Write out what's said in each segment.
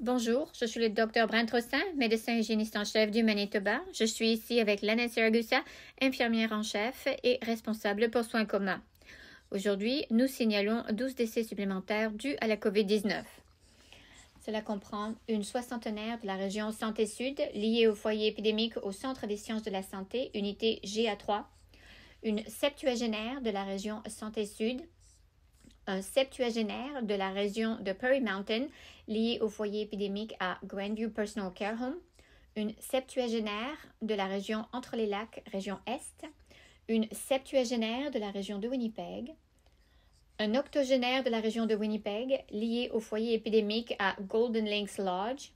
Bonjour, je suis le docteur Brent Rossin, médecin hygiéniste en chef du Manitoba. Je suis ici avec Lana Siragusa, infirmière en chef et responsable pour soins communs. Aujourd'hui, nous signalons 12 décès supplémentaires dus à la COVID-19. Cela comprend une soixantenaire de la région Santé Sud liée au foyer épidémique au Centre des sciences de la santé, unité GA3, une septuagénaire de la région Santé Sud un septuagénaire de la région de Perry Mountain lié au foyer épidémique à Grandview Personal Care Home, une septuagénaire de la région Entre les Lacs, région Est, une septuagénaire de la région de Winnipeg, un octogénaire de la région de Winnipeg lié au foyer épidémique à Golden Links Lodge,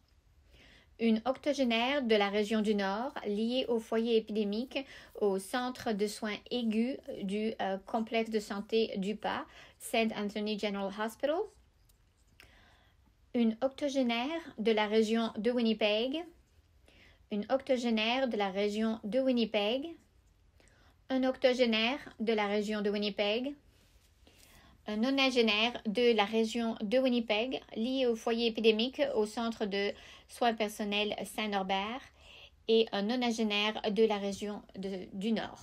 une octogénaire de la région du Nord liée au foyer épidémique au centre de soins aigus du euh, complexe de santé du PA, St. Anthony General Hospital. Une octogénaire de la région de Winnipeg. Une octogénaire de la région de Winnipeg. Un octogénaire de la région de Winnipeg nonagénaire de la région de Winnipeg, lié au foyer épidémique au centre de soins personnels Saint-Norbert et un nonagénaire de la région du Nord.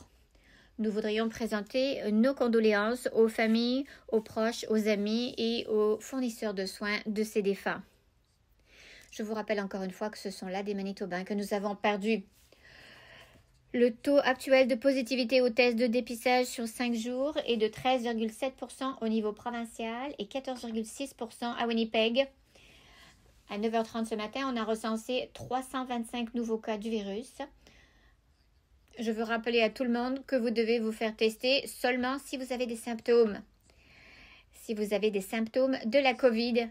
Nous voudrions présenter nos condoléances aux familles, aux proches, aux amis et aux fournisseurs de soins de ces défunts. Je vous rappelle encore une fois que ce sont là des Manitobains que nous avons perdus. Le taux actuel de positivité au test de dépistage sur 5 jours est de 13,7% au niveau provincial et 14,6% à Winnipeg. À 9h30 ce matin, on a recensé 325 nouveaux cas du virus. Je veux rappeler à tout le monde que vous devez vous faire tester seulement si vous avez des symptômes. Si vous avez des symptômes de la COVID,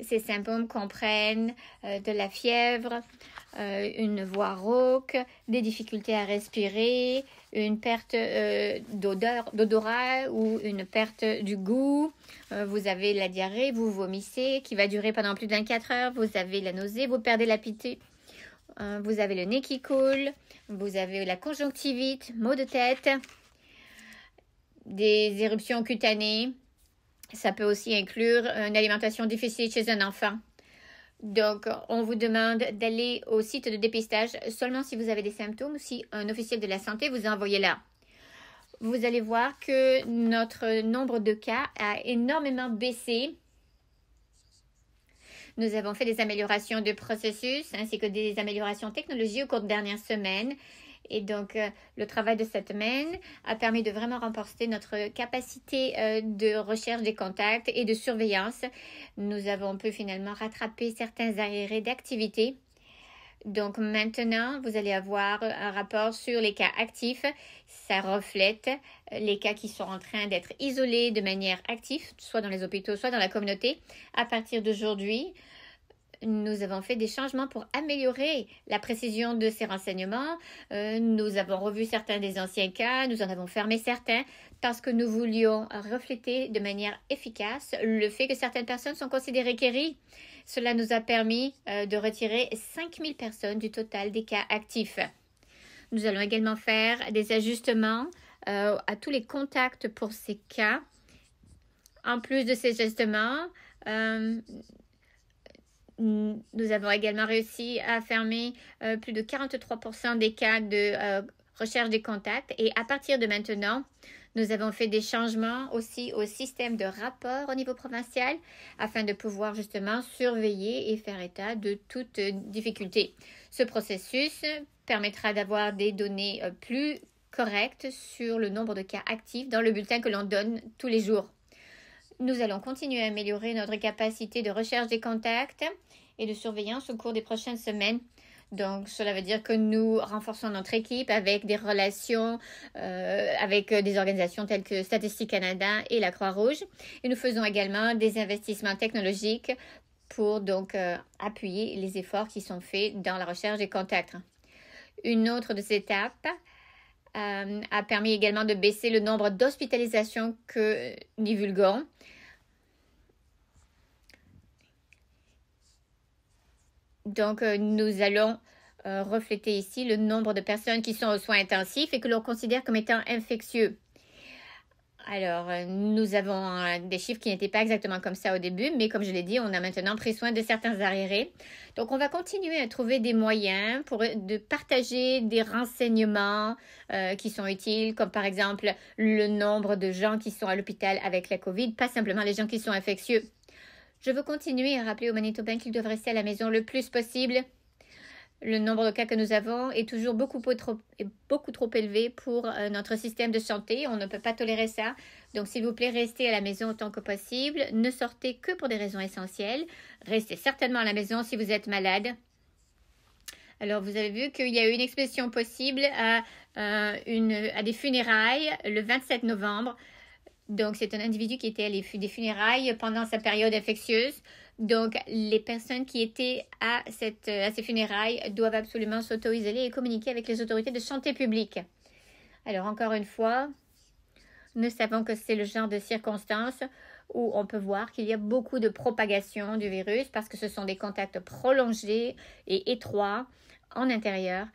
ces symptômes comprennent euh, de la fièvre, euh, une voix rauque, des difficultés à respirer, une perte euh, d'odeur, d'odorat ou une perte du goût. vous avez la diarrhée, vous vomissez, qui va durer pendant plus de 24 heures. Vous avez la nausée, vous perdez la pitié. vous avez le nez qui coule. Vous avez la conjonctivite, maux de tête, des éruptions cutanées, ça peut aussi inclure une alimentation difficile chez un enfant. Donc, on vous demande d'aller au site de dépistage seulement si vous avez des symptômes, ou si un officiel de la santé vous a envoyé là. Vous allez voir que notre nombre de cas a énormément baissé. Nous avons fait des améliorations de processus ainsi que des améliorations technologiques au cours des dernières semaines et donc, euh, le travail de cette semaine a permis de vraiment remporter notre capacité euh, de recherche des contacts et de surveillance. Nous avons pu finalement rattraper certains arriérés d'activité. Donc maintenant, vous allez avoir un rapport sur les cas actifs. Ça reflète euh, les cas qui sont en train d'être isolés de manière active, soit dans les hôpitaux, soit dans la communauté. À partir d'aujourd'hui, nous avons fait des changements pour améliorer la précision de ces renseignements. Euh, nous avons revu certains des anciens cas, nous en avons fermé certains parce que nous voulions refléter de manière efficace le fait que certaines personnes sont considérées guéries. Cela nous a permis euh, de retirer 5000 personnes du total des cas actifs. Nous allons également faire des ajustements euh, à tous les contacts pour ces cas. En plus de ces ajustements, nous avons également réussi à fermer euh, plus de 43% des cas de euh, recherche des contacts. Et à partir de maintenant, nous avons fait des changements aussi au système de rapport au niveau provincial afin de pouvoir justement surveiller et faire état de toute euh, difficulté. Ce processus permettra d'avoir des données plus correctes sur le nombre de cas actifs dans le bulletin que l'on donne tous les jours. Nous allons continuer à améliorer notre capacité de recherche des contacts et de surveillance au cours des prochaines semaines. Donc, cela veut dire que nous renforçons notre équipe avec des relations euh, avec euh, des organisations telles que Statistique Canada et la Croix-Rouge. Et nous faisons également des investissements technologiques pour donc euh, appuyer les efforts qui sont faits dans la recherche des contacts. Une autre de ces étapes euh, a permis également de baisser le nombre d'hospitalisations que divulguons. Donc, euh, nous allons euh, refléter ici le nombre de personnes qui sont aux soins intensifs et que l'on considère comme étant infectieux. Alors, euh, nous avons euh, des chiffres qui n'étaient pas exactement comme ça au début, mais comme je l'ai dit, on a maintenant pris soin de certains arriérés. Donc, on va continuer à trouver des moyens pour de partager des renseignements euh, qui sont utiles, comme par exemple le nombre de gens qui sont à l'hôpital avec la COVID, pas simplement les gens qui sont infectieux. Je veux continuer à rappeler aux Manitobains qu'ils doivent rester à la maison le plus possible le nombre de cas que nous avons est toujours beaucoup trop, beaucoup trop élevé pour euh, notre système de santé. On ne peut pas tolérer ça. Donc, s'il vous plaît, restez à la maison autant que possible. Ne sortez que pour des raisons essentielles. Restez certainement à la maison si vous êtes malade. Alors, vous avez vu qu'il y a eu une expression possible à, euh, une, à des funérailles le 27 novembre. Donc, c'est un individu qui était à des funérailles pendant sa période infectieuse. Donc, les personnes qui étaient euh, à, ces funérailles doivent absolument s'auto-isoler et communiquer avec les autorités de santé publique. Alors, encore une fois, nous savons que c'est le genre de circonstances où on peut voir qu'il y a beaucoup de propagation du virus parce que ce sont des contacts prolongés et étroits en intérieur,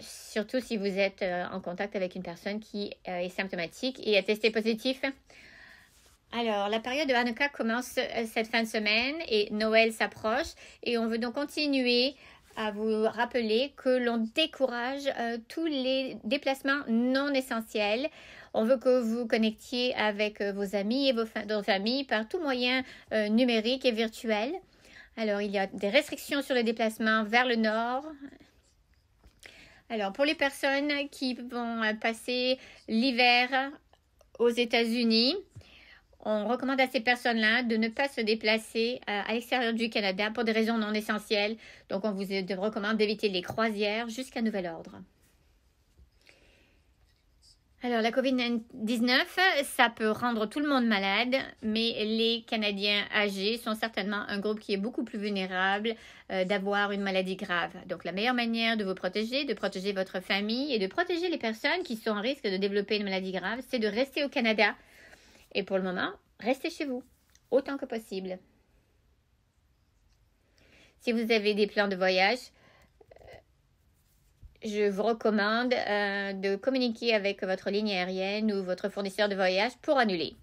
surtout si vous êtes euh, en contact avec une personne qui euh, est symptomatique et a testé positif alors, la période de Hanukkah commence euh, cette fin de semaine et Noël s'approche. Et on veut donc continuer à vous rappeler que l'on décourage euh, tous les déplacements non essentiels. On veut que vous connectiez avec euh, vos amis et vos, familles par tout moyen numérique et virtuel. Alors, il y a des restrictions sur les déplacements vers le nord. Alors, pour les personnes qui vont passer l'hiver aux États-Unis, on recommande à ces personnes-là de ne pas se déplacer euh, à l'extérieur du Canada pour des raisons non essentielles. Donc, on vous recommande d'éviter les croisières jusqu'à nouvel ordre. Alors, la COVID-19, ça peut rendre tout le monde malade, mais les Canadiens âgés sont certainement un groupe qui est beaucoup plus vulnérable euh, d'avoir une maladie grave. Donc, la meilleure manière de vous protéger, de protéger votre famille et de protéger les personnes qui sont en risque de développer une maladie grave, c'est de rester au Canada et pour le moment, restez chez vous autant que possible. Si vous avez des plans de voyage, euh, je vous recommande euh, de communiquer avec votre ligne aérienne ou votre fournisseur de voyage pour annuler.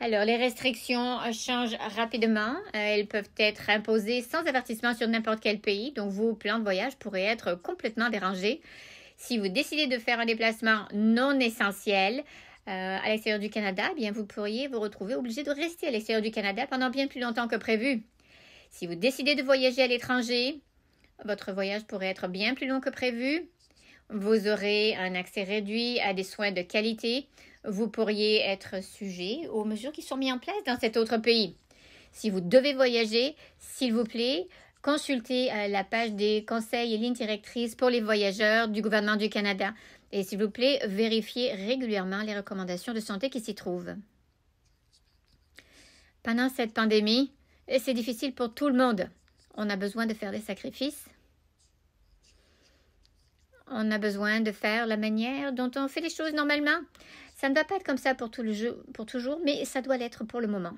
Alors, les restrictions changent rapidement. Euh, elles peuvent être imposées sans avertissement sur n'importe quel pays, donc vos plans de voyage pourraient être complètement dérangés. Si vous décidez de faire un déplacement non essentiel, euh, à l'extérieur du Canada, eh bien vous pourriez vous retrouver obligé de rester à l'extérieur du Canada pendant bien plus longtemps que prévu. Si vous décidez de voyager à l'étranger, votre voyage pourrait être bien plus long que prévu. Vous aurez un accès réduit à des soins de qualité. Vous pourriez être sujet aux mesures qui sont mises en place dans cet autre pays. Si vous devez voyager, s'il vous plaît, consultez euh, la page des conseils et lignes directrices pour les voyageurs du gouvernement du Canada et s'il vous plaît, vérifiez régulièrement les recommandations de santé qui s'y trouvent. Pendant cette pandémie, c'est difficile pour tout le monde. On a besoin de faire des sacrifices. On a besoin de faire la manière dont on fait les choses normalement. Ça ne va pas être comme ça pour, le pour toujours, mais ça doit l'être pour le moment.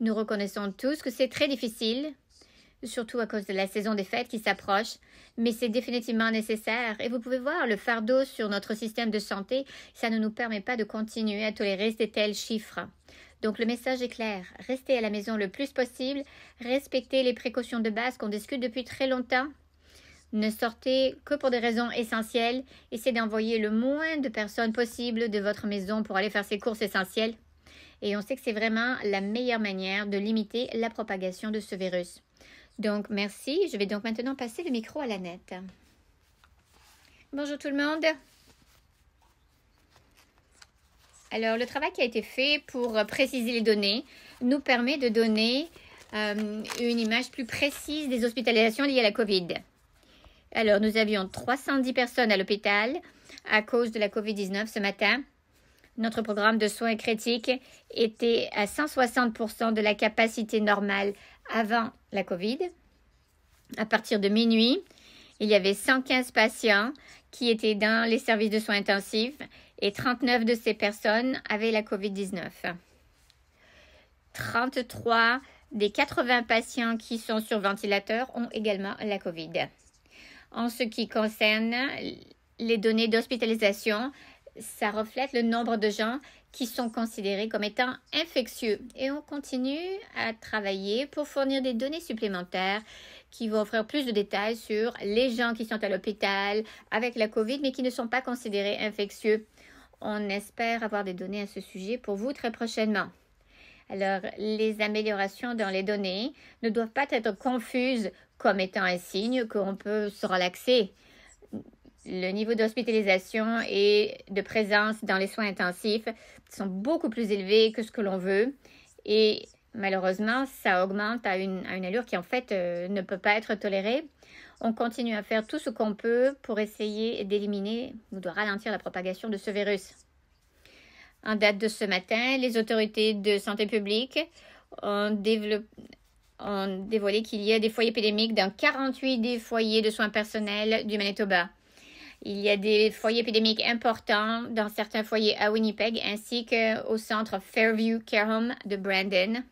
Nous reconnaissons tous que c'est très difficile surtout à cause de la saison des fêtes qui s'approche, mais c'est définitivement nécessaire. Et vous pouvez voir, le fardeau sur notre système de santé, ça ne nous permet pas de continuer à tolérer ces tels chiffres. Donc le message est clair, restez à la maison le plus possible, respectez les précautions de base qu'on discute depuis très longtemps, ne sortez que pour des raisons essentielles, essayez d'envoyer le moins de personnes possible de votre maison pour aller faire ses courses essentielles. Et on sait que c'est vraiment la meilleure manière de limiter la propagation de ce virus. Donc, merci. Je vais donc maintenant passer le micro à la nette. Bonjour tout le monde. Alors, le travail qui a été fait pour préciser les données nous permet de donner euh, une image plus précise des hospitalisations liées à la COVID. Alors, nous avions 310 personnes à l'hôpital à cause de la COVID-19 ce matin. Notre programme de soins critiques était à 160% de la capacité normale avant la Covid. À partir de minuit, il y avait 115 patients qui étaient dans les services de soins intensifs et 39 de ces personnes avaient la Covid-19. 33 des 80 patients qui sont sur ventilateur ont également la Covid. En ce qui concerne les données d'hospitalisation, ça reflète le nombre de gens qui sont considérés comme étant infectieux. Et on continue à travailler pour fournir des données supplémentaires qui vont offrir plus de détails sur les gens qui sont à l'hôpital avec la COVID mais qui ne sont pas considérés infectieux. On espère avoir des données à ce sujet pour vous très prochainement. Alors, les améliorations dans les données ne doivent pas être confuses comme étant un signe qu'on peut se relaxer le niveau d'hospitalisation et de présence dans les soins intensifs sont beaucoup plus élevés que ce que l'on veut. Et malheureusement, ça augmente à une, allure qui en fait euh, ne peut pas être tolérée. On continue à faire tout ce qu'on peut pour essayer d'éliminer ou de ralentir la propagation de ce virus. En date de ce matin, les autorités de santé publique ont, ont dévoilé qu'il y a des foyers épidémiques dans 48 des foyers de soins personnels du Manitoba. Il y a des foyers épidémiques importants dans certains foyers à Winnipeg ainsi qu'au centre Fairview Care Home de Brandon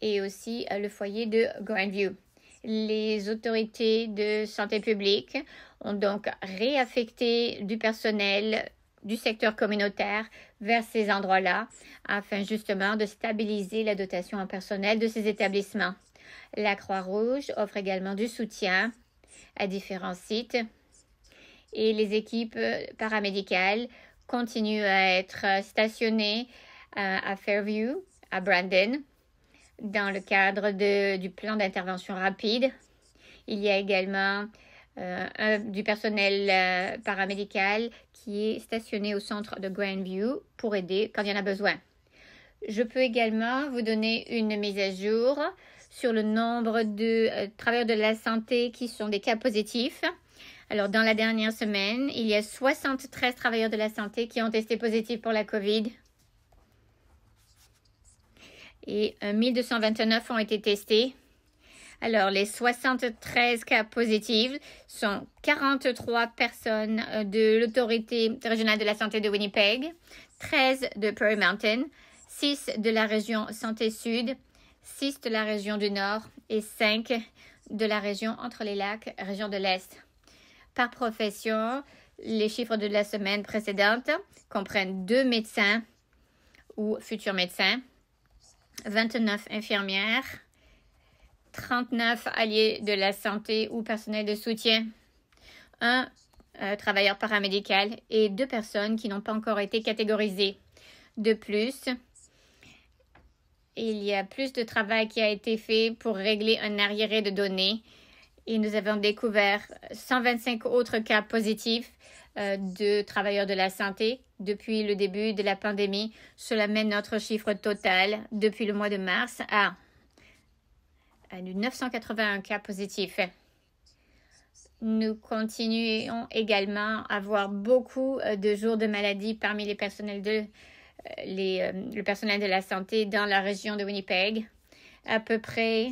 et aussi euh, le foyer de Grandview. Les autorités de santé publique ont donc réaffecté du personnel du secteur communautaire vers ces endroits-là afin justement de stabiliser la dotation en personnel de ces établissements. La Croix-Rouge offre également du soutien à différents sites et les équipes euh, paramédicales continuent à être euh, stationnées euh, à Fairview, à Brandon, dans le cadre du plan d'intervention rapide. Il y a également du personnel paramédical qui est stationné au centre de Grandview pour aider quand il y en a besoin. Je peux également vous donner une mise à jour sur le nombre de travailleurs de la santé qui sont des cas positifs alors, dans la dernière semaine, il y a 73 travailleurs de la santé qui ont testé positif pour la COVID. Et 1229 euh, ont été testés. Alors, les 73 cas positifs sont 43 personnes euh, de l'autorité régionale de la santé de Winnipeg, 13 de Prairie Mountain, 6 de la région Santé Sud, 6 de la région du Nord et 5 de la région entre les lacs, région de l'Est. Par profession, les chiffres de la semaine précédente comprennent deux médecins ou futurs médecins, 29 infirmières, 39 alliés de la santé ou personnel de soutien, un euh, travailleur paramédical et deux personnes qui n'ont pas encore été catégorisées. De plus, il y a plus de travail qui a été fait pour régler un arriéré de données et nous avons découvert 125 autres cas positifs euh, de travailleurs de la santé depuis le début de la pandémie. Cela mène notre chiffre total depuis le mois de mars à, 981 cas positifs. Nous continuons également à avoir beaucoup euh, de jours de maladie parmi les personnels de, euh, le personnel de la santé dans la région de Winnipeg. À peu près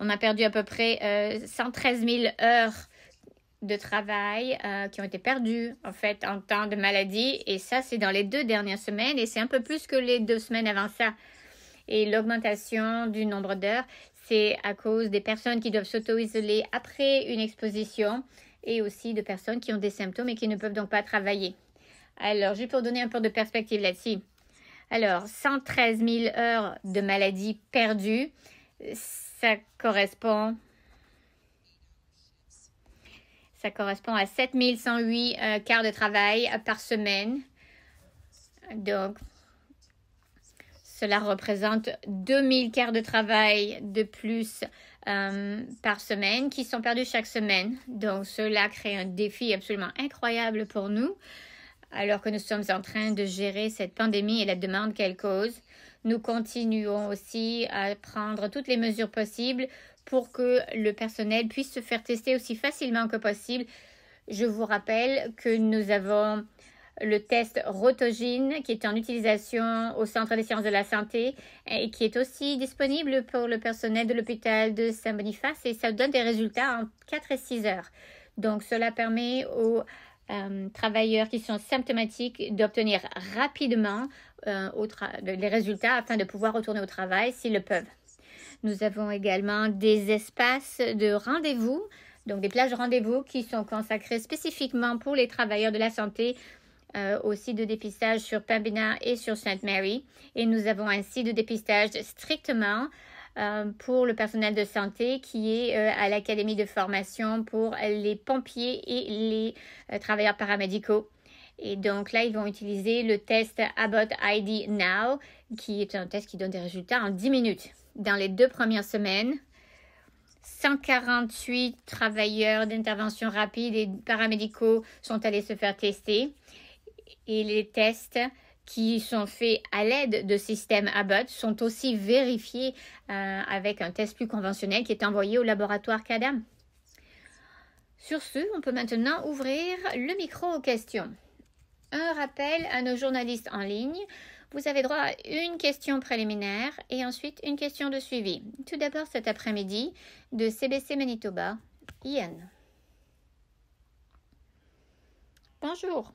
on a perdu à peu près 113 euh, 000 heures de travail euh, qui ont été perdues en fait en temps de maladie et ça c'est dans les deux dernières semaines et c'est un peu plus que les deux semaines avant ça et l'augmentation du nombre d'heures c'est à cause des personnes qui doivent s'auto-isoler après une exposition et aussi de personnes qui ont des symptômes et qui ne peuvent donc pas travailler alors juste pour donner un peu de perspective là-dessus alors 113 000 heures de maladie perdues ça correspond à 7108 euh, quarts de travail euh, par semaine. Donc, cela représente 2000 quarts de travail de plus euh, par semaine qui sont perdus chaque semaine. Donc, cela crée un défi absolument incroyable pour nous alors que nous sommes en train de gérer cette pandémie et la demande qu'elle cause nous continuons aussi à prendre toutes les mesures possibles pour que le personnel puisse se faire tester aussi facilement que possible. Je vous rappelle que nous avons le test Rotogine qui est en utilisation au Centre des sciences de la santé et qui est aussi disponible pour le personnel de l'hôpital de Saint-Boniface et ça donne des résultats en 4 et 6 heures. Donc cela permet aux euh, travailleurs qui sont symptomatiques d'obtenir rapidement euh, les résultats afin de pouvoir retourner au travail s'ils le peuvent. Nous avons également des espaces de rendez-vous, donc des plages de rendez-vous qui sont consacrées spécifiquement pour les travailleurs de la santé euh, aussi de dépistage sur Pembina et sur Sainte-Marie. Et nous avons ainsi de dépistage strictement euh, pour le personnel de santé qui est euh, à l'Académie de formation pour les pompiers et les euh, travailleurs paramédicaux. Et donc là, ils vont utiliser le test Abbott ID Now, qui est un test qui donne des résultats en 10 minutes. Dans les deux premières semaines, 148 travailleurs d'intervention rapide et paramédicaux sont allés se faire tester. Et les tests qui sont faits à l'aide de systèmes Abbott sont aussi vérifiés euh, avec un test plus conventionnel qui est envoyé au laboratoire CADAM. Sur ce, on peut maintenant ouvrir le micro aux questions. Un rappel à nos journalistes en ligne. Vous avez droit à une question préliminaire et ensuite une question de suivi. Tout d'abord cet après-midi de CBC Manitoba, Ian. Bonjour.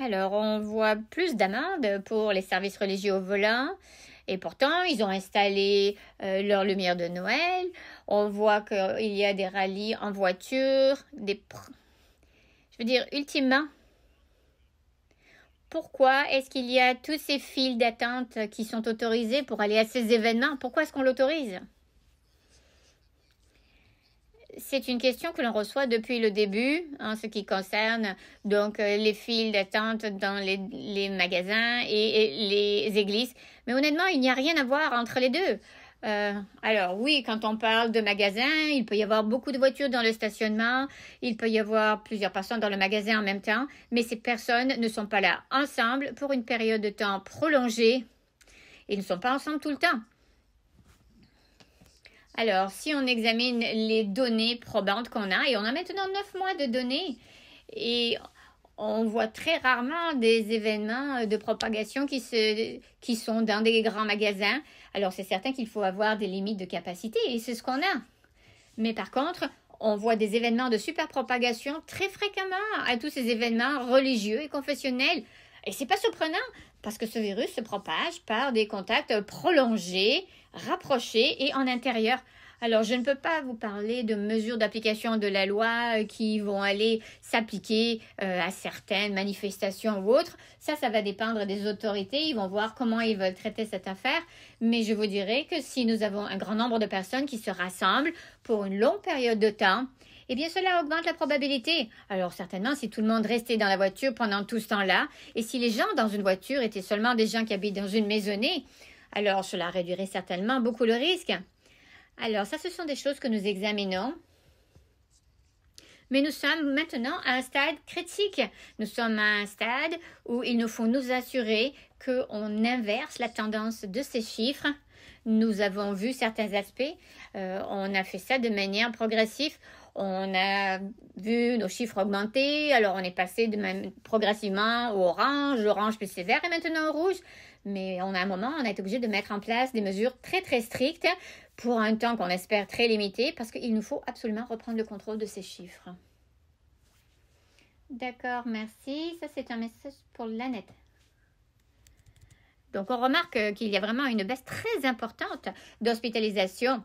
Alors, on voit plus d'amendes pour les services religieux au volant. Et pourtant, ils ont installé euh, leur lumière de Noël. On voit qu'il y a des rallyes en voiture, des... Je veux dire, ultimement, pourquoi est-ce qu'il y a tous ces files d'attente qui sont autorisés pour aller à ces événements Pourquoi est-ce qu'on l'autorise c'est une question que l'on reçoit depuis le début en ce qui concerne donc euh, les files d'attente dans les, magasins et, les églises. Mais honnêtement, il n'y a rien à voir entre les deux. Euh, alors oui, quand on parle de magasins, il peut y avoir beaucoup de voitures dans le stationnement, il peut y avoir plusieurs personnes dans le magasin en même temps, mais ces personnes ne sont pas là ensemble pour une période de temps prolongée. Ils ne sont pas ensemble tout le temps. Alors, si on examine les données probantes qu'on a, et on a maintenant neuf mois de données, et on voit très rarement des événements de propagation qui, qui sont dans des grands magasins. Alors, c'est certain qu'il faut avoir des limites de capacité, et c'est ce qu'on a. Mais par contre, on voit des événements de superpropagation très fréquemment à tous ces événements religieux et confessionnels. Et c'est pas surprenant, parce que ce virus se propage par des contacts prolongés rapprochés et en intérieur. Alors, je ne peux pas vous parler de mesures d'application de la loi euh, qui vont aller s'appliquer euh, à certaines manifestations ou autres. Ça, ça va dépendre des autorités. Ils vont voir comment ils veulent traiter cette affaire. Mais je vous dirais que si nous avons un grand nombre de personnes qui se rassemblent pour une longue période de temps, eh bien cela augmente la probabilité. Alors certainement, si tout le monde restait dans la voiture pendant tout ce temps-là, et si les gens dans une voiture étaient seulement des gens qui habitent dans une maisonnée, alors, cela réduirait certainement beaucoup le risque. Alors, ça, ce sont des choses que nous examinons. Mais nous sommes maintenant à un stade critique. Nous sommes à un stade où il nous faut nous assurer qu'on inverse la tendance de ces chiffres. Nous avons vu certains aspects. Euh, on a fait ça de manière progressive. On a vu nos chiffres augmenter. Alors on est passé de même progressivement au orange, orange plus sévère et maintenant au rouge mais on a un moment, on est obligé de mettre en place des mesures très très strictes pour un temps qu'on espère très limité parce qu'il nous faut absolument reprendre le contrôle de ces chiffres. D'accord, merci. Ça, c'est un message pour l'anette. Donc, on remarque qu'il y a vraiment une baisse très importante d'hospitalisation.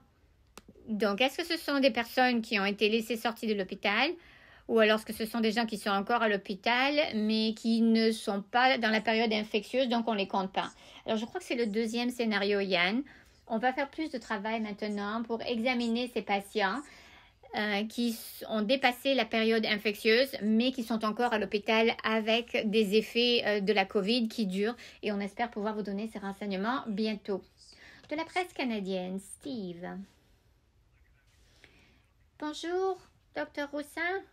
Donc, est-ce que ce sont des personnes qui ont été laissées sorties de l'hôpital ou alors que ce sont des gens qui sont encore à l'hôpital, mais qui ne sont pas dans la période infectieuse, donc on ne les compte pas. Alors je crois que c'est le deuxième scénario, Yann. On va faire plus de travail maintenant pour examiner ces patients euh, qui ont dépassé la période infectieuse, mais qui sont encore à l'hôpital avec des effets euh, de la COVID qui durent. Et on espère pouvoir vous donner ces renseignements bientôt. De la presse canadienne, Steve. Bonjour, docteur Roussin.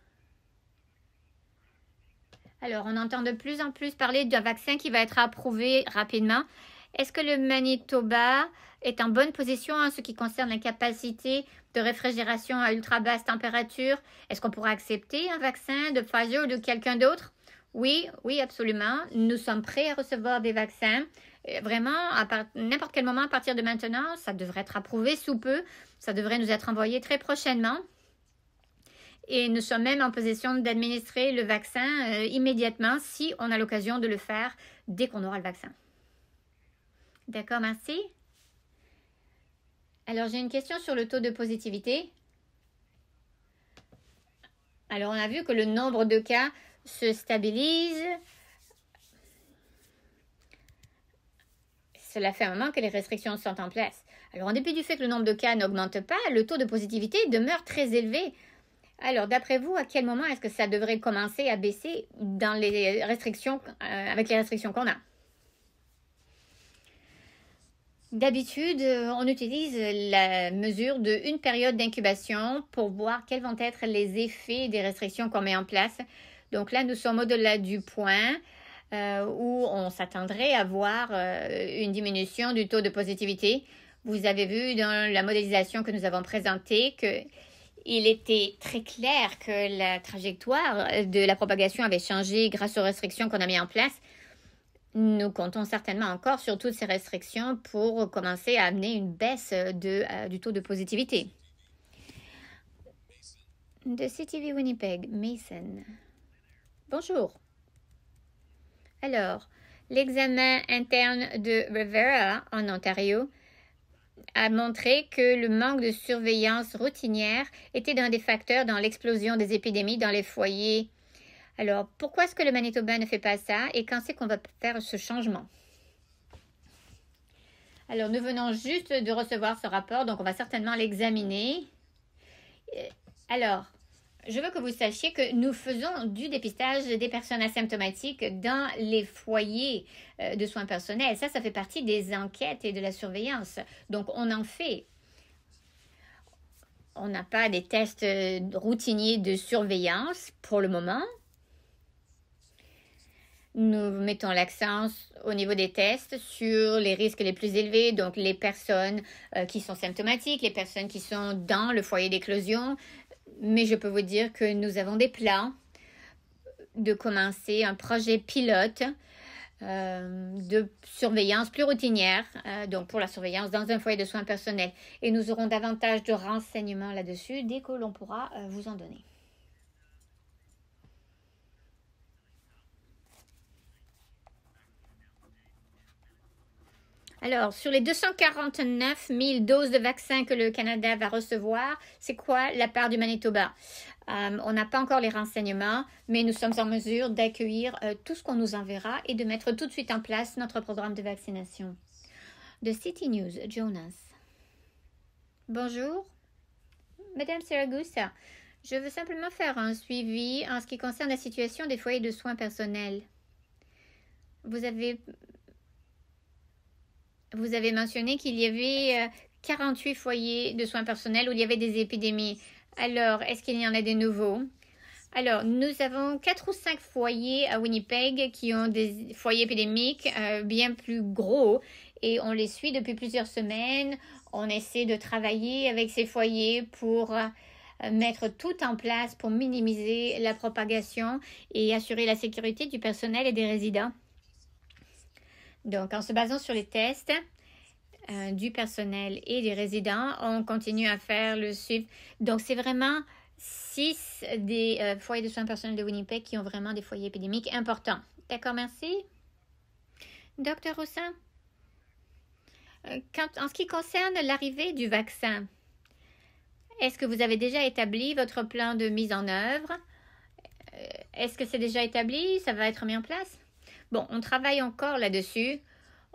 Alors, on entend de plus en plus parler d'un vaccin qui va être approuvé rapidement. Est-ce que le Manitoba est en bonne position en ce qui concerne la capacité de réfrigération à ultra basse température? Est-ce qu'on pourra accepter un vaccin de Pfizer ou de quelqu'un d'autre? Oui, oui, absolument. Nous sommes prêts à recevoir des vaccins. Euh, vraiment, à n'importe quel moment à partir de maintenant, ça devrait être approuvé sous peu. Ça devrait nous être envoyé très prochainement et nous sommes même en position d'administrer le vaccin euh, immédiatement si on a l'occasion de le faire dès qu'on aura le vaccin. D'accord, merci. Alors j'ai une question sur le taux de positivité. Alors on a vu que le nombre de cas se stabilise. Cela fait un moment que les restrictions sont en place. Alors en dépit du fait que le nombre de cas n'augmente pas, le taux de positivité demeure très élevé. Alors, d'après vous, à quel moment est-ce que ça devrait commencer à baisser dans les restrictions, euh, avec les restrictions qu'on a D'habitude, euh, on utilise la mesure une période d'incubation pour voir quels vont être les effets des restrictions qu'on met en place. Donc là, nous sommes au-delà du point euh, où on s'attendrait à voir une diminution du taux de positivité. Vous avez vu dans la modélisation que nous avons présentée que il était très clair que la trajectoire de la propagation avait changé grâce aux restrictions qu'on a mises en place. Nous comptons certainement encore sur toutes ces restrictions pour commencer à amener une baisse euh, du taux de positivité. De CTV Winnipeg, Mason. Bonjour. Alors, l'examen interne de Rivera en Ontario a montré que le manque de surveillance routinière était un des facteurs dans l'explosion des épidémies dans les foyers. Alors, pourquoi est-ce que le Manitoba ne fait pas ça et quand c'est qu'on va faire ce changement Alors, nous venons juste de recevoir ce rapport, donc on va certainement l'examiner. Euh, alors, je veux que vous sachiez que nous faisons du dépistage des personnes asymptomatiques dans les foyers euh, de soins personnels. Ça, ça fait partie des enquêtes et de la surveillance. Donc, on en fait. On n'a pas des tests euh, routiniers de surveillance pour le moment. Nous mettons l'accent au niveau des tests sur les risques les plus élevés, donc les personnes euh, qui sont symptomatiques, les personnes qui sont dans le foyer d'éclosion, mais je peux vous dire que nous avons des plans de commencer un projet pilote euh, de surveillance plus routinière, euh, donc pour la surveillance dans un foyer de soins personnels. Et nous aurons davantage de renseignements là-dessus dès que l'on pourra euh, vous en donner. Alors, sur les 249 000 doses de vaccins que le Canada va recevoir, c'est quoi la part du Manitoba euh, On n'a pas encore les renseignements, mais nous sommes en mesure d'accueillir euh, tout ce qu'on nous enverra et de mettre tout de suite en place notre programme de vaccination. De City News, Jonas. Bonjour, Madame Saragusa. Je veux simplement faire un suivi en ce qui concerne la situation des foyers de soins personnels. Vous avez vous avez mentionné qu'il y avait 48 euh, foyers de soins personnels où il y avait des épidémies. Alors, est-ce qu'il y en a des nouveaux alors, nous avons quatre ou cinq foyers à Winnipeg qui ont des foyers épidémiques euh, bien plus gros et on les suit depuis plusieurs semaines. On essaie de travailler avec ces foyers pour euh, mettre tout en place pour minimiser la propagation et assurer la sécurité du personnel et des résidents. Donc, en se basant sur les tests euh, du personnel et des résidents, on continue à faire le suivi. Donc, c'est vraiment six des euh, foyers de soins personnels de Winnipeg qui ont vraiment des foyers épidémiques importants. D'accord, merci. Docteur Roussin, euh, en ce qui concerne l'arrivée du vaccin, est-ce que vous avez déjà établi votre plan de mise en œuvre Est-ce que c'est déjà établi Ça va être mis en place Bon, on travaille encore là-dessus.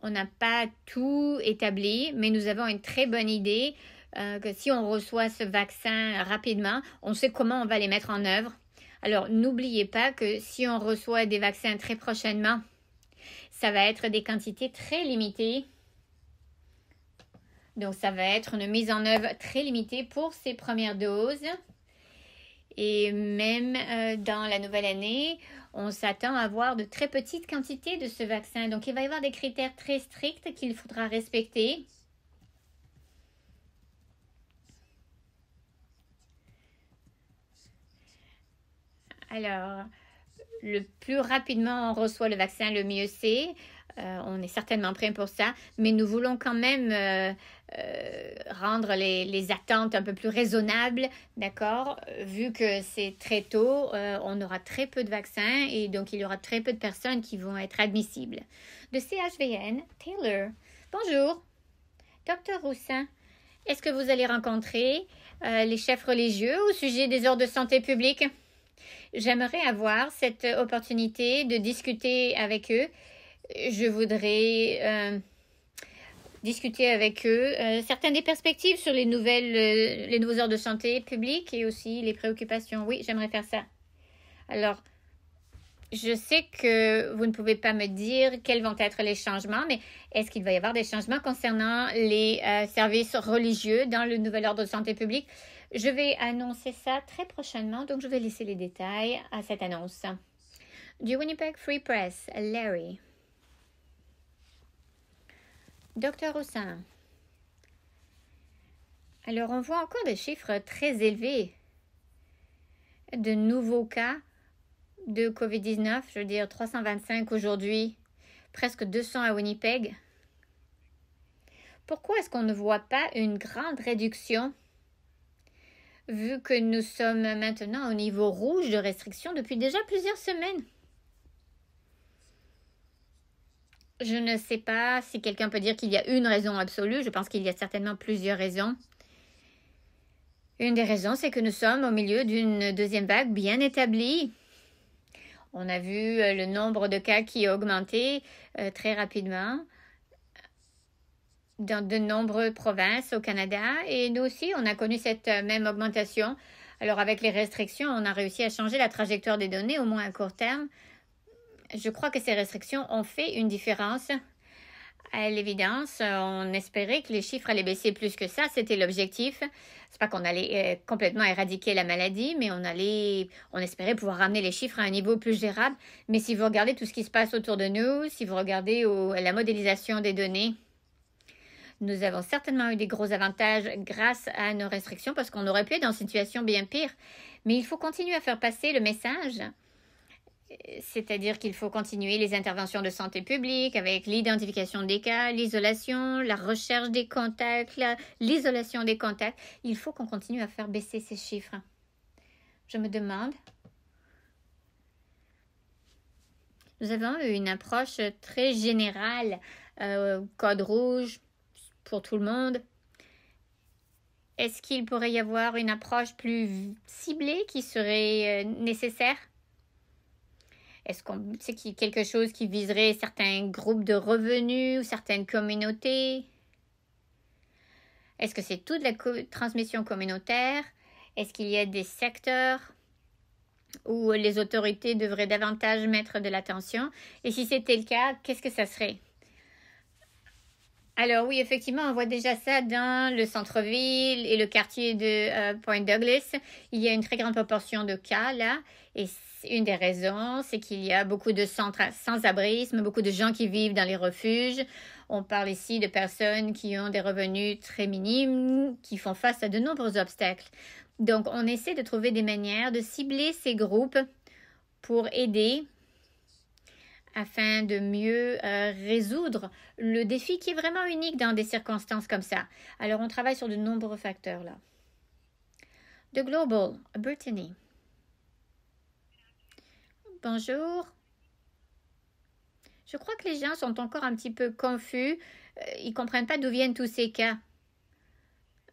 On n'a pas tout établi, mais nous avons une très bonne idée euh, que si on reçoit ce vaccin rapidement, on sait comment on va les mettre en œuvre. Alors n'oubliez pas que si on reçoit des vaccins très prochainement, ça va être des quantités très limitées. Donc ça va être une mise en œuvre très limitée pour ces premières doses. Et même euh, dans la nouvelle année, on s'attend à avoir de très petites quantités de ce vaccin. Donc il va y avoir des critères très stricts qu'il faudra respecter. Alors, le plus rapidement on reçoit le vaccin, le mieux c'est. Euh, on est certainement prêt pour ça, mais nous voulons quand même euh, euh, rendre les, attentes un peu plus raisonnables, d'accord Vu que c'est très tôt, euh, on aura très peu de vaccins et donc il y aura très peu de personnes qui vont être admissibles. De CHVN, Taylor. Bonjour, docteur Roussin. Est-ce que vous allez rencontrer euh, les chefs religieux au sujet des ordres de santé publique J'aimerais avoir cette opportunité de discuter avec eux. Je voudrais discuter avec eux euh, certaines des perspectives sur les nouvelles, euh, les nouveaux heures de santé publique et aussi les préoccupations. Oui, j'aimerais faire ça. Alors, je sais que vous ne pouvez pas me dire quels vont être les changements, mais est-ce qu'il va y avoir des changements concernant les euh, services religieux dans le nouvel ordre de santé publique Je vais annoncer ça très prochainement, donc je vais laisser les détails à cette annonce. Du Winnipeg Free Press, Larry. Docteur Roussin. Alors on voit encore des chiffres très élevés de nouveaux cas de COVID-19, je veux dire 325 aujourd'hui, presque 200 à Winnipeg. Pourquoi est-ce qu'on ne voit pas une grande réduction vu que nous sommes maintenant au niveau rouge de restriction depuis déjà plusieurs semaines Je ne sais pas si quelqu'un peut dire qu'il y a une raison absolue. Je pense qu'il y a certainement plusieurs raisons. Une des raisons, c'est que nous sommes au milieu d'une deuxième vague bien établie. On a vu euh, le nombre de cas qui a augmenté euh, très rapidement dans de nombreuses provinces au Canada et nous aussi, on a connu cette euh, même augmentation. Alors avec les restrictions, on a réussi à changer la trajectoire des données, au moins à court terme je crois que ces restrictions ont fait une différence. À l'évidence, on espérait que les chiffres allaient baisser plus que ça. C'était l'objectif. C'est pas qu'on allait euh, complètement éradiquer la maladie, mais on on espérait pouvoir ramener les chiffres à un niveau plus gérable. Mais si vous regardez tout ce qui se passe autour de nous, si vous regardez la modélisation des données, nous avons certainement eu des gros avantages grâce à nos restrictions parce qu'on aurait pu être dans une situation bien pire. Mais il faut continuer à faire passer le message c'est-à-dire qu'il faut continuer les interventions de santé publique avec l'identification des cas, l'isolation, la recherche des contacts, l'isolation des contacts. Il faut qu'on continue à faire baisser ces chiffres. Je me demande. Nous avons une approche très générale, euh, code rouge pour tout le monde. Est-ce qu'il pourrait y avoir une approche plus ciblée qui serait euh, nécessaire est-ce qu'on c'est quelque chose qui viserait certains groupes de revenus ou certaines communautés Est-ce que c'est toute la transmission communautaire Est-ce qu'il y a des secteurs où les autorités devraient davantage mettre de l'attention Et si c'était le cas, qu'est-ce que ça serait alors oui, effectivement, on voit déjà ça dans le centre-ville et le quartier de euh, Point Douglas. Il y a une très grande proportion de cas là. Et une des raisons, c'est qu'il y a beaucoup de centres sans-abrisme, beaucoup de gens qui vivent dans les refuges. On parle ici de personnes qui ont des revenus très minimes, qui font face à de nombreux obstacles. Donc, on essaie de trouver des manières de cibler ces groupes pour aider afin de mieux euh, résoudre le défi qui est vraiment unique dans des circonstances comme ça. Alors on travaille sur de nombreux facteurs là. The Global, Brittany. Bonjour. Je crois que les gens sont encore un petit peu confus. Euh, ils ne comprennent pas d'où viennent tous ces cas.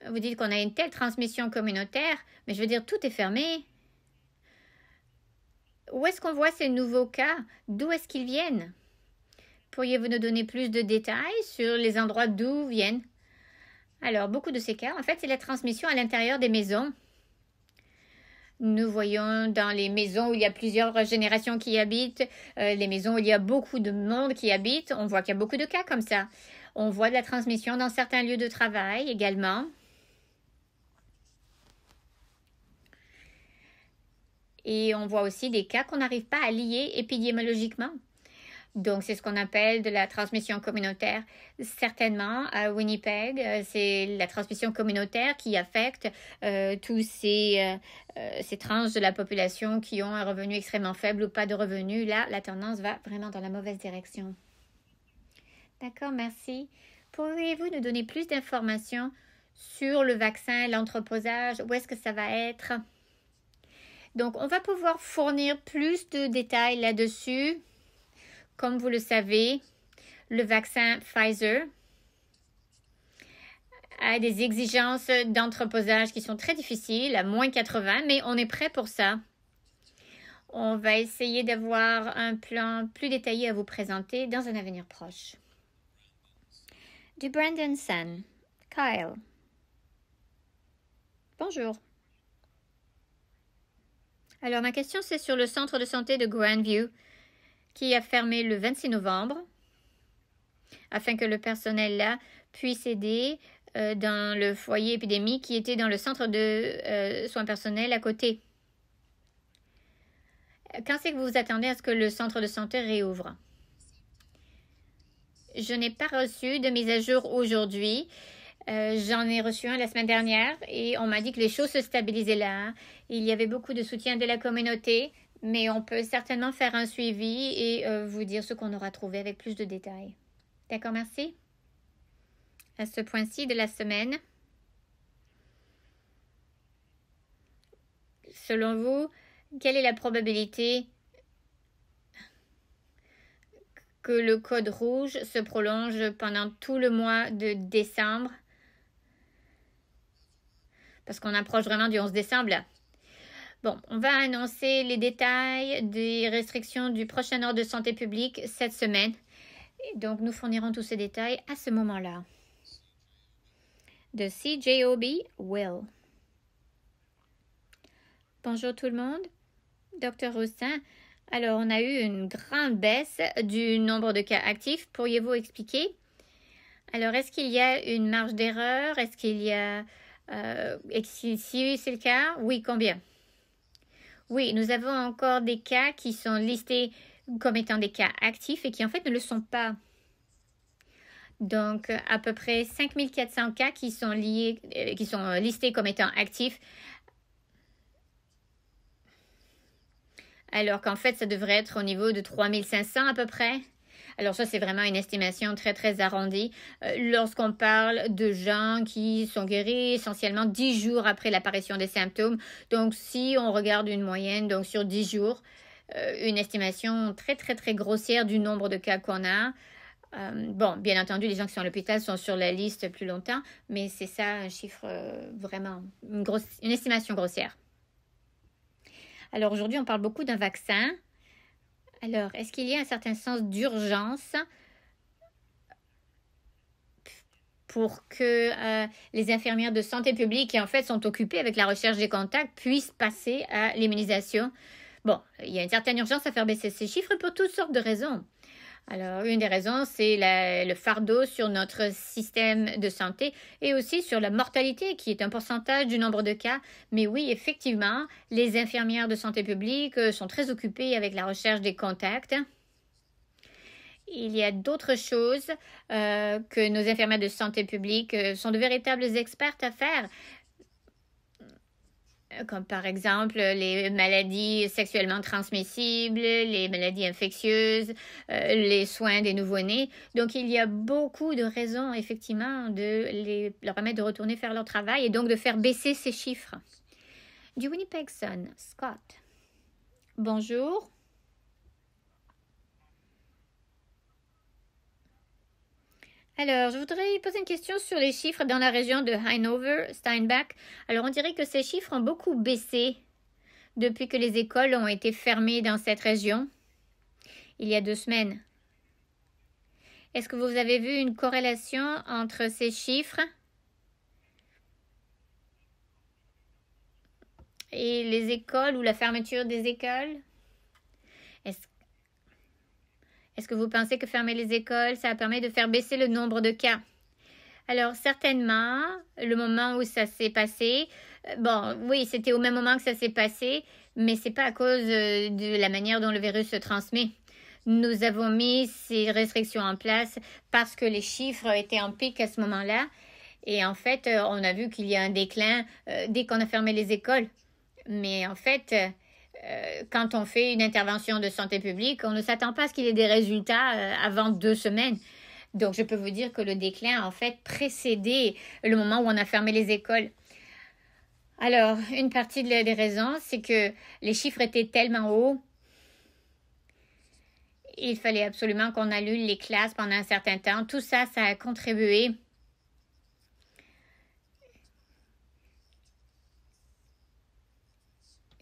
Vous dites qu'on a une telle transmission communautaire, mais je veux dire, tout est fermé. Où est-ce qu'on voit ces nouveaux cas D'où est-ce qu'ils viennent Pourriez-vous nous donner plus de détails sur les endroits d'où viennent Alors, beaucoup de ces cas, en fait, c'est la transmission à l'intérieur des maisons. Nous voyons dans les maisons où il y a plusieurs générations qui habitent, euh, les maisons où il y a beaucoup de monde qui habite, on voit qu'il y a beaucoup de cas comme ça. On voit de la transmission dans certains lieux de travail également. Et on voit aussi des cas qu'on n'arrive pas à lier épidémiologiquement. Donc, c'est ce qu'on appelle de la transmission communautaire. Certainement, à Winnipeg, euh, c'est la transmission communautaire qui affecte euh, tous ces, euh, ces tranches de la population qui ont un revenu extrêmement faible ou pas de revenu. Là, la tendance va vraiment dans la mauvaise direction. D'accord, merci. Pourriez-vous nous donner plus d'informations sur le vaccin, l'entreposage, où est-ce que ça va être? Donc on va pouvoir fournir plus de détails là-dessus. Comme vous le savez, le vaccin Pfizer a des exigences d'entreposage qui sont très difficiles, à moins 80, mais on est prêt pour ça. On va essayer d'avoir un plan plus détaillé à vous présenter dans un avenir proche. Du Brandon Sun. Kyle. Bonjour. Alors, ma question, c'est sur le centre de santé de Grandview, qui a fermé le 26 novembre, afin que le personnel là puisse aider euh, dans le foyer épidémique qui était dans le centre de euh, soins personnels à côté. Quand c'est que vous vous attendez à ce que le centre de santé réouvre? Je n'ai pas reçu de mise à jour aujourd'hui euh, j'en ai reçu un la semaine dernière et on m'a dit que les choses se stabilisaient là. Il y avait beaucoup de soutien de la communauté, mais on peut certainement faire un suivi et euh, vous dire ce qu'on aura trouvé avec plus de détails. D'accord, merci. À ce point-ci de la semaine, selon vous, quelle est la probabilité que le code rouge se prolonge pendant tout le mois de décembre parce qu'on approche vraiment du 11 décembre. Bon, on va annoncer les détails des restrictions du prochain ordre de santé publique cette semaine. donc, nous fournirons tous ces détails à ce moment-là. De CJOB Will. Bonjour tout le monde. Docteur Roussin. alors on a eu une grande baisse du nombre de cas actifs. Pourriez-vous expliquer Alors, est-ce qu'il y a une marge d'erreur Est-ce qu'il y a euh, et si, c'est le cas, oui, combien Oui, nous avons encore des cas qui sont listés comme étant des cas actifs et qui en fait ne le sont pas. Donc, à peu près 5400 cas qui sont, liés, euh, qui sont listés comme étant actifs, alors qu'en fait, ça devrait être au niveau de 3500 à peu près. Alors ça, c'est vraiment une estimation très, très arrondie. Euh, lorsqu'on parle de gens qui sont guéris essentiellement dix jours après l'apparition des symptômes, donc si on regarde une moyenne, donc sur dix jours, euh, une estimation très, très, très grossière du nombre de cas qu'on a. Euh, bon, bien entendu, les gens qui sont à l'hôpital sont sur la liste plus longtemps, mais c'est ça un chiffre vraiment, une, grosse, une estimation grossière. Alors aujourd'hui, on parle beaucoup d'un vaccin. Alors, est-ce qu'il y a un certain sens d'urgence pour que euh, les infirmières de santé publique qui en fait sont occupées avec la recherche des contacts puissent passer à l'immunisation Bon, il y a une certaine urgence à faire baisser ces chiffres pour toutes sortes de raisons. Alors, une des raisons, c'est le fardeau sur notre système de santé et aussi sur la mortalité, qui est un pourcentage du nombre de cas. Mais oui, effectivement, les infirmières de santé publique euh, sont très occupées avec la recherche des contacts. Il y a d'autres choses euh, que nos infirmières de santé publique euh, sont de véritables expertes à faire. Euh, comme par exemple euh, les maladies sexuellement transmissibles, les maladies infectieuses, euh, les soins des nouveau-nés. Donc il y a beaucoup de raisons effectivement de leur permettre de retourner faire leur travail et donc de faire baisser ces chiffres. Du Winnipeg Scott. Bonjour. Alors, je voudrais poser une question sur les chiffres dans la région de Hanover, Steinbach. Alors, on dirait que ces chiffres ont beaucoup baissé depuis que les écoles ont été fermées dans cette région, il y a deux semaines. Est-ce que vous avez vu une corrélation entre ces chiffres et les écoles ou la fermeture des écoles Est-ce que vous pensez que fermer les écoles, ça permet de faire baisser le nombre de cas alors certainement, le moment où ça s'est passé, euh, bon, oui, c'était au même moment que ça s'est passé, mais c'est pas à cause euh, de la manière dont le virus se transmet. Nous avons mis ces restrictions en place parce que les chiffres étaient en pic à ce moment-là. Et en fait, euh, on a vu qu'il y a un déclin dès qu'on a fermé les écoles. Mais en fait, euh, quand on fait une intervention de santé publique, on ne s'attend pas à ce qu'il y ait des résultats euh, avant deux semaines. Donc, je peux vous dire que le déclin a en fait précédé le moment où on a fermé les écoles. Alors, une partie des raisons, c'est que les chiffres étaient tellement hauts, il fallait absolument qu'on allume les classes pendant un certain temps. Tout ça, ça a contribué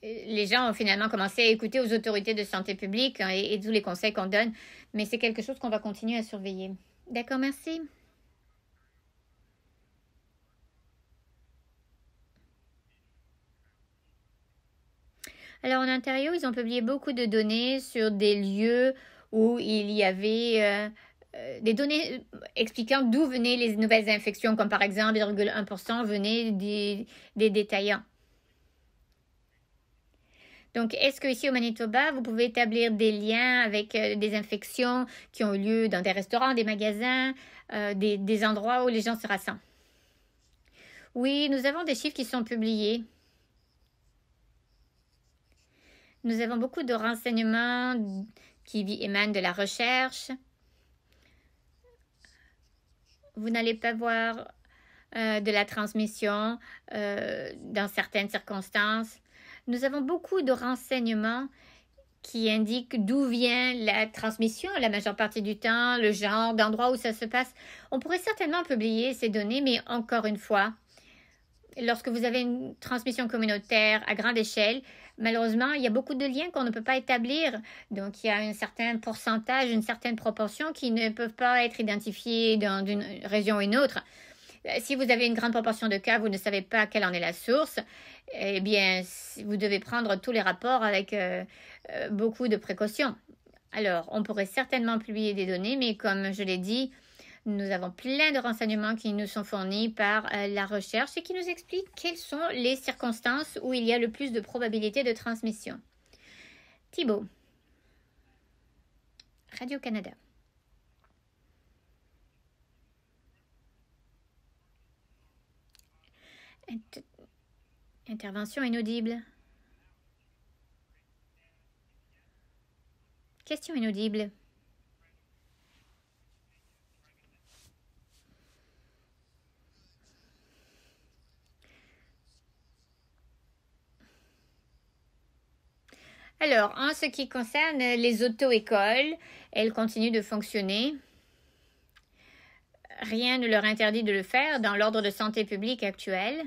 les gens ont finalement commencé à écouter aux autorités de santé publique hein, et, tous les conseils qu'on donne, mais c'est quelque chose qu'on va continuer à surveiller. D'accord, merci. Alors en Ontario, ils ont publié beaucoup de données sur des lieux où il y avait euh, euh, des données expliquant d'où venaient les nouvelles infections, comme par exemple 1,1% venaient des détaillants. Donc, est-ce que ici au Manitoba, vous pouvez établir des liens avec euh, des infections qui ont eu lieu dans des restaurants, des magasins, euh, des, endroits où les gens se rassemblent? Oui, nous avons des chiffres qui sont publiés. Nous avons beaucoup de renseignements qui émanent de la recherche. Vous n'allez pas voir euh, de la transmission dans certaines circonstances nous avons beaucoup de renseignements qui indiquent d'où vient la transmission la majeure partie du temps, le genre, d'endroit où ça se passe. On pourrait certainement publier ces données, mais encore une fois, lorsque vous avez une transmission communautaire à grande échelle, malheureusement, il y a beaucoup de liens qu'on ne peut pas établir. Donc, il y a un certain pourcentage, une certaine proportion qui ne peuvent pas être identifiés dans région ou une autre. Euh, si vous avez une grande proportion de cas, vous ne savez pas quelle en est la source, eh bien, vous devez prendre tous les rapports avec euh, euh, beaucoup de précautions. Alors, on pourrait certainement publier des données, mais comme je l'ai dit, nous avons plein de renseignements qui nous sont fournis par la recherche et qui nous expliquent quelles sont les circonstances où il y a le plus de probabilité de transmission. Thibault, Radio-Canada. intervention inaudible. Question inaudible. Alors, en ce qui concerne les auto-écoles, elles continuent de fonctionner rien ne leur interdit de le faire dans l'ordre de santé publique actuel.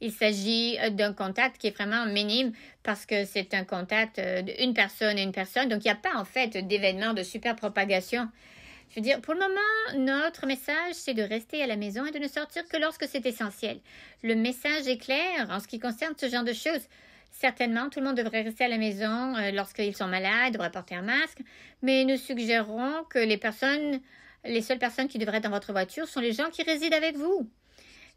Il s'agit euh, d'un contact qui est vraiment minime parce que c'est un contact euh, d'une personne et une personne. Donc, il n'y a pas en fait d'événement de super propagation. Je veux dire, pour le moment, notre message, c'est de rester à la maison et de ne sortir que lorsque c'est essentiel. Le message est clair en ce qui concerne ce genre de choses. Certainement, tout le monde devrait rester à la maison euh, lorsqu'ils sont malades, devrait porter un masque, mais nous suggérons que les personnes, les seules personnes qui devraient être dans votre voiture sont les gens qui résident avec vous.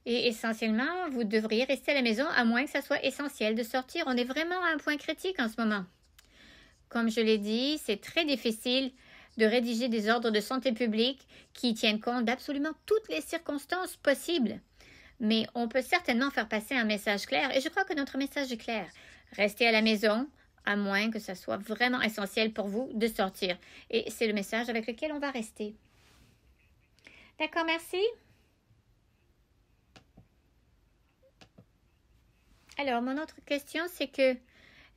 Et essentiellement, vous devriez rester à la maison à moins que ça soit essentiel de sortir. On est vraiment à un point critique en ce moment. Comme je l'ai dit, c'est très difficile de rédiger des ordres de santé publique qui tiennent compte d'absolument toutes les circonstances possibles mais on peut certainement faire passer un message clair, et je crois que notre message est clair. Restez à la maison, à moins que ce soit vraiment essentiel pour vous de sortir. Et c'est le message avec lequel on va rester. D'accord, merci. Alors, mon autre question, c'est que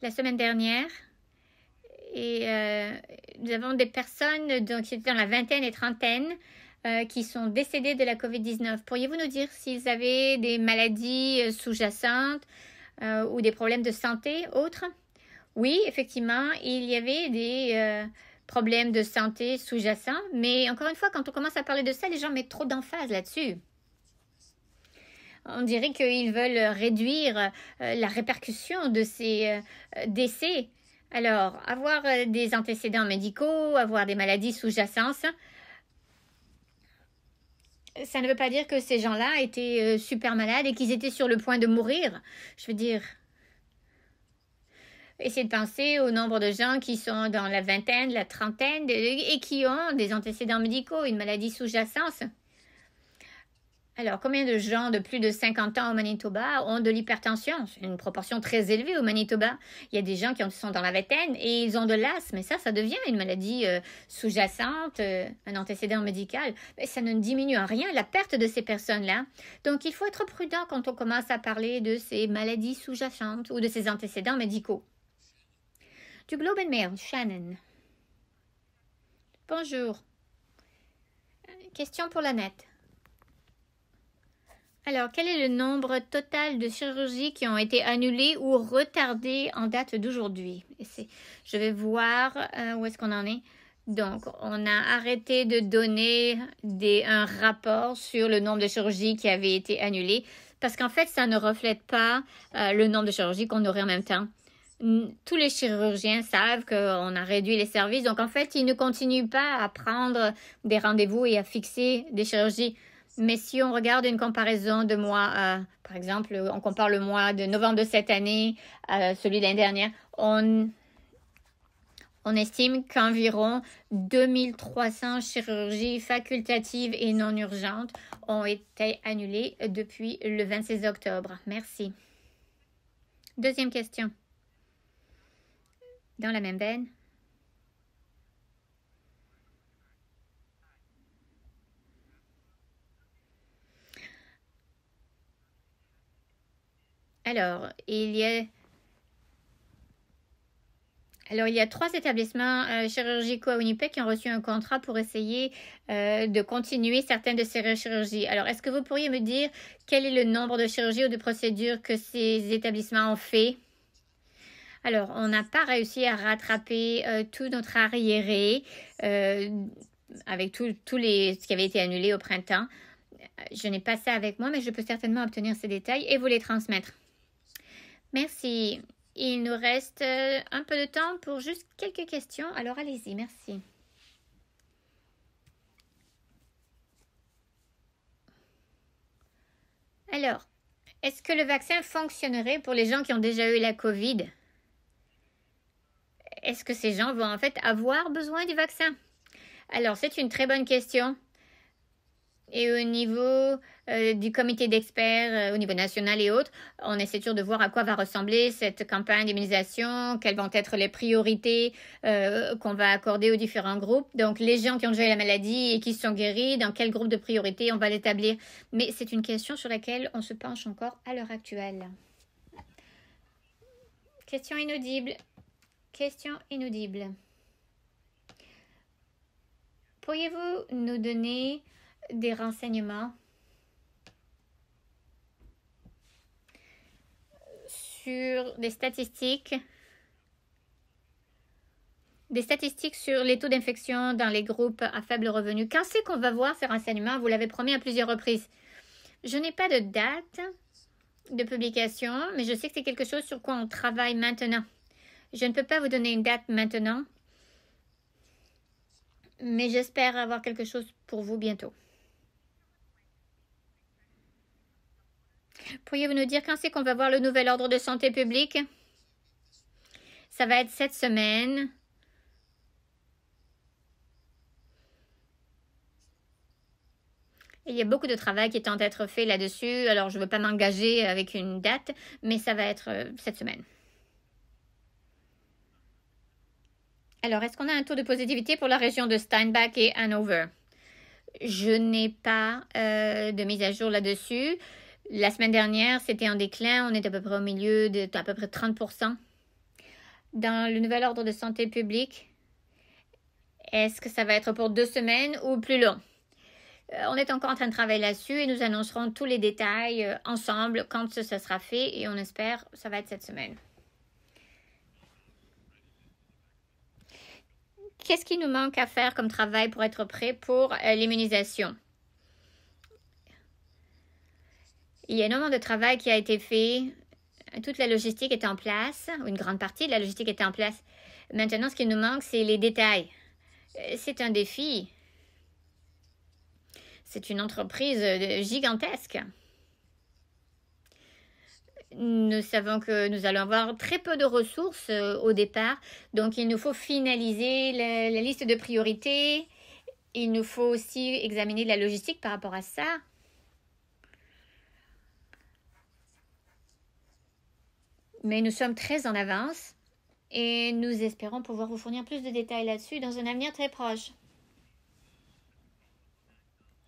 la semaine dernière, et, euh, nous avons des personnes qui étaient dans la vingtaine et trentaine euh, qui sont décédés de la Covid-19. Pourriez-vous nous dire s'ils avaient des maladies euh, sous-jacentes euh, ou des problèmes de santé autres Oui, effectivement, il y avait des problèmes de santé sous-jacents, mais encore une fois, quand on commence à parler de ça, les gens mettent trop d'emphase là-dessus. On dirait qu'ils veulent réduire la répercussion de ces décès. Alors, avoir des antécédents médicaux, avoir des maladies sous-jacentes, ça ne veut pas dire que ces gens-là étaient euh, super malades et qu'ils étaient sur le point de mourir. Je veux dire, essayez de penser au nombre de gens qui sont dans la vingtaine, la trentaine et qui ont des antécédents médicaux, une maladie sous-jacente. Alors, combien de gens de plus de 50 ans au Manitoba ont de l'hypertension C'est une proportion très élevée au Manitoba. Il y a des gens qui sont dans la vingtaine et ils ont de l'asthme. ça, ça devient une maladie euh, sous-jacente, euh, un antécédent médical. Mais ça ne diminue en rien la perte de ces personnes-là. Donc, il faut être prudent quand on commence à parler de ces maladies sous-jacentes ou de ces antécédents médicaux. Du Globe and Mail, Shannon. Bonjour. Question pour la nette. Alors, quel est le nombre total de chirurgies qui ont été annulées ou retardées en date d'aujourd'hui Je vais voir euh, où est-ce qu'on en est. Donc, on a arrêté de donner un rapport sur le nombre de chirurgies qui avaient été annulées parce qu'en fait, ça ne reflète pas euh, le nombre de chirurgies qu'on aurait en même temps. Tous les chirurgiens savent qu'on a réduit les services, donc en fait, ils ne continuent pas à prendre des rendez-vous et à fixer des chirurgies. Mais si on regarde une comparaison de mois, euh, par exemple, on compare le mois de novembre de cette année à celui de l'année dernière, on, on estime qu'environ 2300 chirurgies facultatives et non urgentes ont été annulées depuis le 26 octobre. Merci. Deuxième question. Dans la même veine. Alors, il y a... Alors, il trois établissements euh, chirurgicaux à Winnipeg qui ont reçu un contrat pour essayer euh, de continuer certaines de ces chirurgies. Alors, est-ce que vous pourriez me dire quel est le nombre de chirurgies ou de procédures que ces établissements ont fait? Alors, on n'a pas réussi à rattraper euh, tout notre arriéré avec tous les, ce qui avait été annulé au printemps. Je n'ai pas ça avec moi, mais je peux certainement obtenir ces détails et vous les transmettre. Merci. Il nous reste euh, un peu de temps pour juste quelques questions. Alors allez-y, merci. Alors, est-ce que le vaccin fonctionnerait pour les gens qui ont déjà eu la Covid Est-ce que ces gens vont en fait avoir besoin du vaccin Alors, c'est une très bonne question et au niveau euh, du comité d'experts euh, au niveau national et autres, on essaie toujours de voir à quoi va ressembler cette campagne d'immunisation, quelles vont être les priorités euh, qu'on va accorder aux différents groupes. Donc, les gens qui ont déjà eu la maladie et qui sont guéris, dans quel groupe de priorité on va l'établir. Mais c'est une question sur laquelle on se penche encore à l'heure actuelle. Question inaudible. Question inaudible. Pourriez-vous nous donner des renseignements sur des statistiques des statistiques sur les taux d'infection dans les groupes à faible revenu. Quand c'est qu'on va voir ces renseignements Vous l'avez promis à plusieurs reprises. Je n'ai pas de date de publication, mais je sais que c'est quelque chose sur quoi on travaille maintenant. Je ne peux pas vous donner une date maintenant, mais j'espère avoir quelque chose pour vous bientôt. Pourriez-vous nous dire quand c'est qu'on va voir le nouvel ordre de santé publique Ça va être cette semaine. Il y a beaucoup de travail qui est train d'être fait là-dessus, alors je ne veux pas m'engager avec une date, mais ça va être euh, cette semaine. Alors, est-ce qu'on a un taux de positivité pour la région de Steinbach et Hanover Je n'ai pas euh, de mise à jour là-dessus. La semaine dernière, c'était en déclin. On est à peu près au milieu de à peu près 30 Dans le nouvel ordre de santé publique, est-ce que ça va être pour deux semaines ou plus long euh, On est encore en train de travailler là-dessus et nous annoncerons tous les détails euh, ensemble quand ce, sera fait et on espère que ça va être cette semaine. Qu'est-ce qui nous manque à faire comme travail pour être prêt pour euh, l'immunisation Il y a énormément de travail qui a été fait. Toute la logistique est en place, une grande partie de la logistique est en place. Maintenant, ce qui nous manque, c'est les détails. Euh, c'est un défi. C'est une entreprise euh, gigantesque. Nous savons que nous allons avoir très peu de ressources euh, au départ, donc il nous faut finaliser la liste de priorités. Il nous faut aussi examiner la logistique par rapport à ça. Mais nous sommes très en avance et nous espérons pouvoir vous fournir plus de détails là-dessus dans un avenir très proche.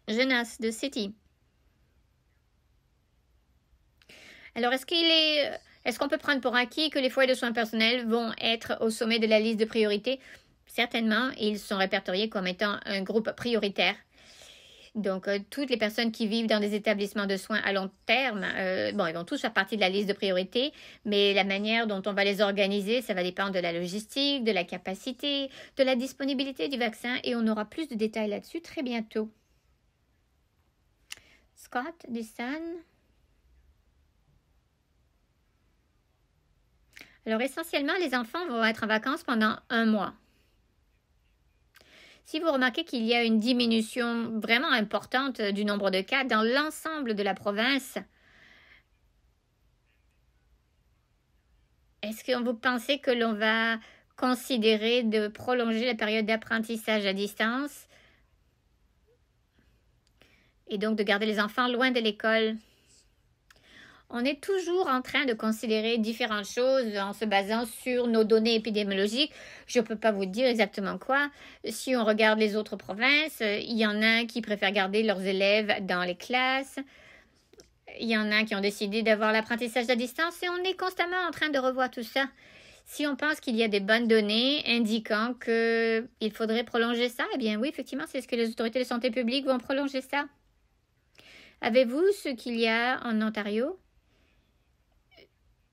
Jeunesse de City. Alors, est-ce qu'il est, euh, est-ce qu'on peut prendre pour acquis que les foyers de soins personnels vont être au sommet de la liste de priorités Certainement, ils sont répertoriés comme étant un groupe prioritaire donc, euh, toutes les personnes qui vivent dans des établissements de soins à long terme, euh, bon, ils vont tous faire partie de la liste de priorité, mais la manière dont on va les organiser, ça va dépendre de la logistique, de la capacité, de la disponibilité du vaccin, et on aura plus de détails là-dessus très bientôt. Scott, Dyson. Alors, essentiellement, les enfants vont être en vacances pendant un mois. Si vous remarquez qu'il y a une diminution vraiment importante euh, du nombre de cas dans l'ensemble de la province, est-ce que vous pensez que l'on va considérer de prolonger la période d'apprentissage à distance et donc de garder les enfants loin de l'école on est toujours en train de considérer différentes choses en se basant sur nos données épidémiologiques. Je ne peux pas vous dire exactement quoi. Si on regarde les autres provinces, euh, il y en a qui préfèrent garder leurs élèves dans les classes. Il y en a qui ont décidé d'avoir l'apprentissage à distance et on est constamment en train de revoir tout ça. Si on pense qu'il y a des bonnes données indiquant qu'il faudrait prolonger ça, eh bien oui, effectivement, c'est ce que les autorités de santé publique vont prolonger ça. Avez-vous ce qu'il y a en Ontario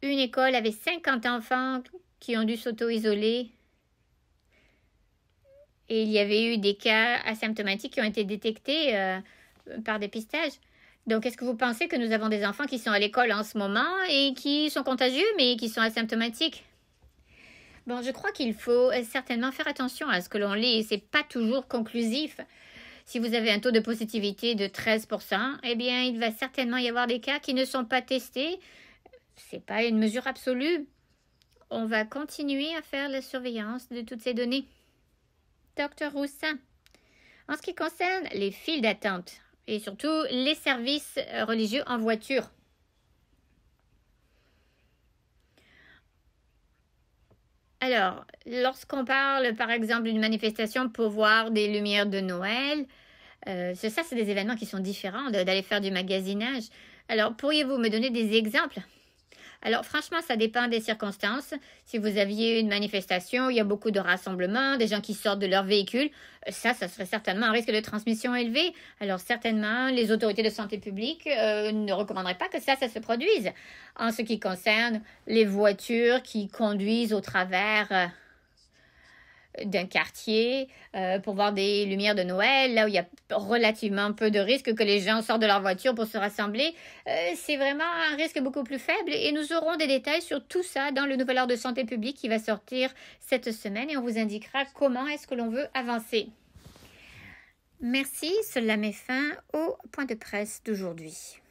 une école avait 50 enfants qui ont dû s'auto-isoler. Et il y avait eu des cas asymptomatiques qui ont été détectés euh, par dépistage. Donc, est-ce que vous pensez que nous avons des enfants qui sont à l'école en ce moment et qui sont contagieux mais qui sont asymptomatiques Bon, je crois qu'il faut euh, certainement faire attention à ce que l'on lit et n'est pas toujours conclusif. Si vous avez un taux de positivité de 13%, eh bien, il va certainement y avoir des cas qui ne sont pas testés c'est pas une mesure absolue. On va continuer à faire la surveillance de toutes ces données. Docteur Roussin, en ce qui concerne les files d'attente et surtout les services religieux en voiture, Alors, lorsqu'on parle par exemple d'une manifestation pour voir des lumières de Noël, euh, ça c'est des événements qui sont différents d'aller faire du magasinage. Alors, pourriez-vous me donner des exemples alors franchement, ça dépend des circonstances. Si vous aviez une manifestation, il y a beaucoup de rassemblements, des gens qui sortent de leur véhicule, euh, ça, ça serait certainement un risque de transmission élevé. Alors certainement, les autorités de santé publique euh, ne recommanderaient pas que ça, ça se produise. En ce qui concerne les voitures qui conduisent au travers... Euh, d'un quartier euh, pour voir des lumières de Noël, là où il y a relativement peu de risque que les gens sortent de leur voiture pour se rassembler. Euh, c'est vraiment un risque beaucoup plus faible et nous aurons des détails sur tout ça dans le nouvel ordre de santé publique qui va sortir cette semaine et on vous indiquera comment est-ce que l'on veut avancer. Merci, cela met fin au point de presse d'aujourd'hui.